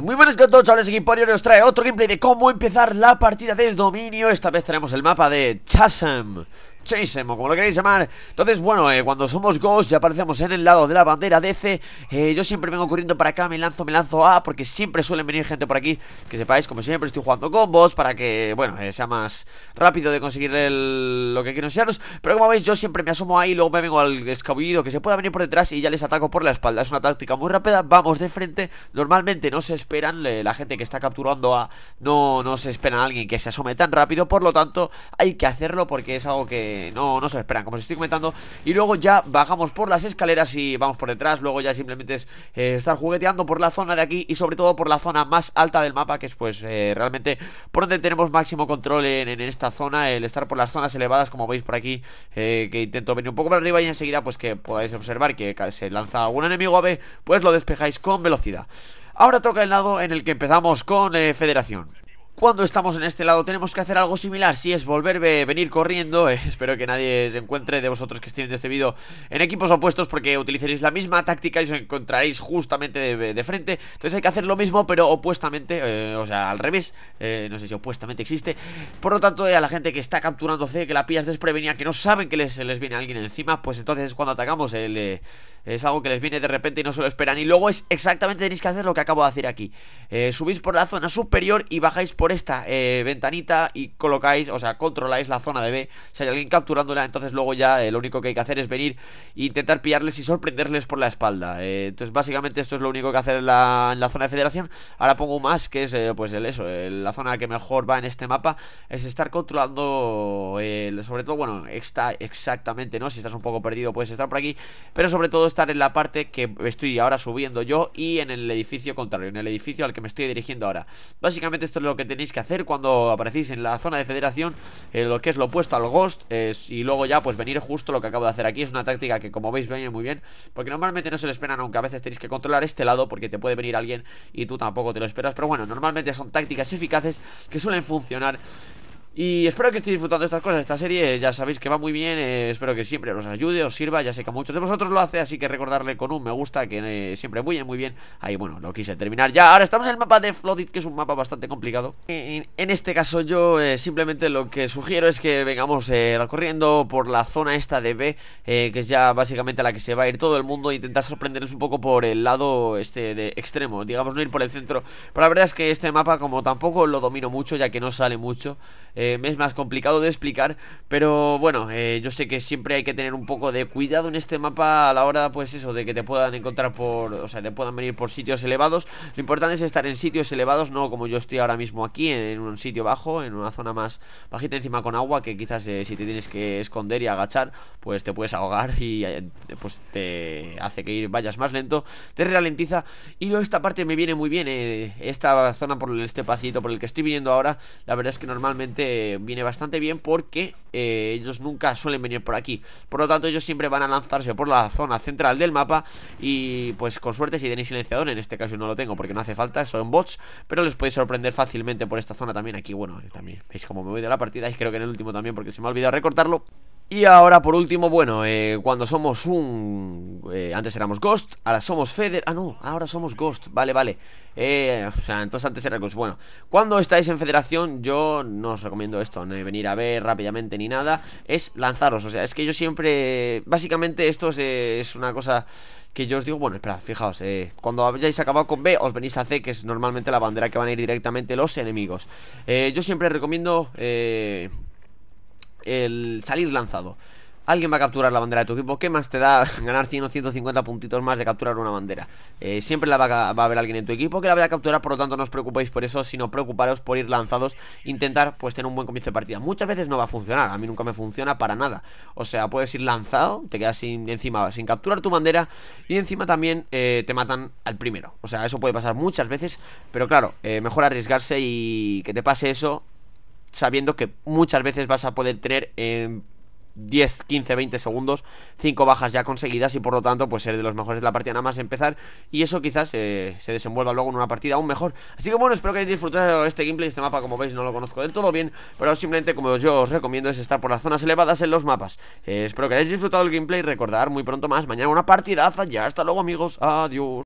muy buenas a todos chavales, Equiporio nos trae otro gameplay de cómo empezar la partida de dominio Esta vez tenemos el mapa de Chasm como lo queréis llamar. Entonces, bueno, eh, cuando somos Ghost ya aparecemos en el lado de la bandera DC. Eh, yo siempre vengo corriendo para acá, me lanzo, me lanzo A, porque siempre suelen venir gente por aquí. Que sepáis, como siempre, estoy jugando combos para que, bueno, eh, sea más rápido de conseguir lo que quiero enseñaros. Pero como veis, yo siempre me asomo ahí, luego me vengo al escabullido que se pueda venir por detrás y ya les ataco por la espalda. Es una táctica muy rápida, vamos de frente. Normalmente no se esperan, la gente que está capturando A no, no se espera a alguien que se asome tan rápido. Por lo tanto, hay que hacerlo porque es algo que no, no se esperan, como os estoy comentando. Y luego ya bajamos por las escaleras y vamos por detrás. Luego ya simplemente es eh, estar jugueteando por la zona de aquí y sobre todo por la zona más alta del mapa, que es pues eh, realmente por donde tenemos máximo control en, esta zona. El estar por las zonas elevadas, como veis por aquí, eh, que intento venir un poco para arriba y enseguida pues que podáis observar que se lanza algún enemigo a B pues lo despejáis con velocidad. Ahora toca el lado en el que empezamos con Federación. Cuando estamos en este lado tenemos que hacer algo similar Si es volver, venir corriendo eh, Espero que nadie se encuentre de vosotros que estén en este vídeo En equipos opuestos porque utilizaréis la misma táctica Y os encontraréis justamente de, frente Entonces hay que hacer lo mismo pero opuestamente eh, O sea, al revés eh, No sé si opuestamente existe Por lo tanto, a la gente que está capturando C Que la pillas desprevenida, que no saben que les, viene alguien encima Pues entonces cuando atacamos es algo que les viene de repente y no se lo esperan Y luego es exactamente tenéis que hacer lo que acabo de hacer aquí Subís por la zona superior y bajáis por esta eh, ventanita y colocáis, o sea, controláis la zona de B. Si hay alguien capturándola, entonces luego ya eh, lo único que hay que hacer es venir e intentar pillarles y sorprenderles por la espalda. Eh, entonces, básicamente, esto es lo único que hacer en la, en la zona de federación. Ahora pongo más, que es pues el eso, la zona que mejor va en este mapa, es estar controlando, sobre todo, bueno, está exactamente, ¿no? Si estás un poco perdido, puedes estar por aquí, pero sobre todo estar en la parte que estoy ahora subiendo yo y en el edificio contrario, en el edificio al que me estoy dirigiendo ahora. Básicamente, esto es lo que tenéis que hacer cuando aparecéis en la zona de federación eh, Lo que es lo opuesto al Ghost Y luego ya pues venir justo lo que acabo de hacer aquí Es una táctica que como veis viene muy bien Porque normalmente no se lo esperan aunque a veces tenéis que controlar este lado Porque te puede venir alguien y tú tampoco te lo esperas Pero bueno, normalmente son tácticas eficaces que suelen funcionar y espero que estéis disfrutando de estas cosas Esta serie ya sabéis que va muy bien eh, Espero que siempre os ayude, os sirva Ya sé que a muchos de vosotros lo hace Así que recordarle con un me gusta Que eh, siempre muy bien, muy bien Ahí bueno, lo quise terminar ya Ahora estamos en el mapa de Flooded Que es un mapa bastante complicado En, este caso yo eh, simplemente lo que sugiero Es que vengamos recorriendo por la zona esta de B Que es ya básicamente a la que se va a ir todo el mundo e Intentar sorprenderles un poco por el lado este de extremo Digamos no ir por el centro Pero la verdad es que este mapa como tampoco lo domino mucho Ya que no sale mucho eh, eh, me es más complicado de explicar, pero bueno, eh, yo sé que siempre hay que tener un poco de cuidado en este mapa a la hora, pues eso, de que te puedan encontrar por, o sea, te puedan venir por sitios elevados. Lo importante es estar en sitios elevados, no como yo estoy ahora mismo aquí, en un sitio bajo, en una zona más bajita encima con agua, que quizás eh, si te tienes que esconder y agachar, pues te puedes ahogar y pues te hace que ir, vayas más lento, te ralentiza y luego esta parte me viene muy bien, esta zona por este pasito por el que estoy viniendo ahora, la verdad es que normalmente eh, viene bastante bien porque eh, ellos nunca suelen venir por aquí Por lo tanto ellos siempre van a lanzarse por la zona central del mapa Y pues con suerte si tenéis silenciador, en este caso no lo tengo porque no hace falta, son bots Pero les podéis sorprender fácilmente por esta zona también Aquí bueno, también veis como me voy de la partida y creo que en el último también porque se me ha olvidado recortarlo y ahora por último, bueno, eh, cuando somos un... Eh, antes éramos Ghost, ahora somos Feder... Ah, no, ahora somos Ghost, vale, vale eh, O sea, entonces antes era Ghost Bueno, cuando estáis en Federación yo no os recomiendo esto No venir a ver rápidamente ni nada Es lanzaros, o sea, es que yo siempre... Básicamente esto es, eh, una cosa que yo os digo, bueno, espera, fijaos, cuando hayáis acabado con B, os venís a C, que es normalmente la bandera que van a ir directamente los enemigos. yo siempre recomiendo el salir lanzado. Alguien va a capturar la bandera de tu equipo. ¿Qué más te da ganar 100 o 150 puntitos más de capturar una bandera? Eh, siempre la va a, haber alguien en tu equipo que la vaya a capturar, por lo tanto no os preocupéis por eso, sino preocuparos por ir lanzados, intentar pues tener un buen comienzo de partida. Muchas veces no va a funcionar, a mí nunca me funciona para nada. O sea, puedes ir lanzado, te quedas sin, encima sin capturar tu bandera y encima también eh, te matan al primero. O sea, eso puede pasar muchas veces, pero claro, eh, mejor arriesgarse y que te pase eso sabiendo que muchas veces vas a poder tener en 10, 15, 20 segundos 5 bajas ya conseguidas y por lo tanto pues ser de los mejores de la partida nada más empezar y eso quizás eh, se desenvuelva luego en una partida aún mejor. Así que bueno, espero que hayáis disfrutado este gameplay, este mapa como veis no lo conozco del todo bien, pero simplemente como yo os recomiendo es estar por las zonas elevadas en los mapas. Eh, espero que hayáis disfrutado el gameplay, recordar muy pronto más, mañana una partidaza, ya hasta luego amigos, adiós.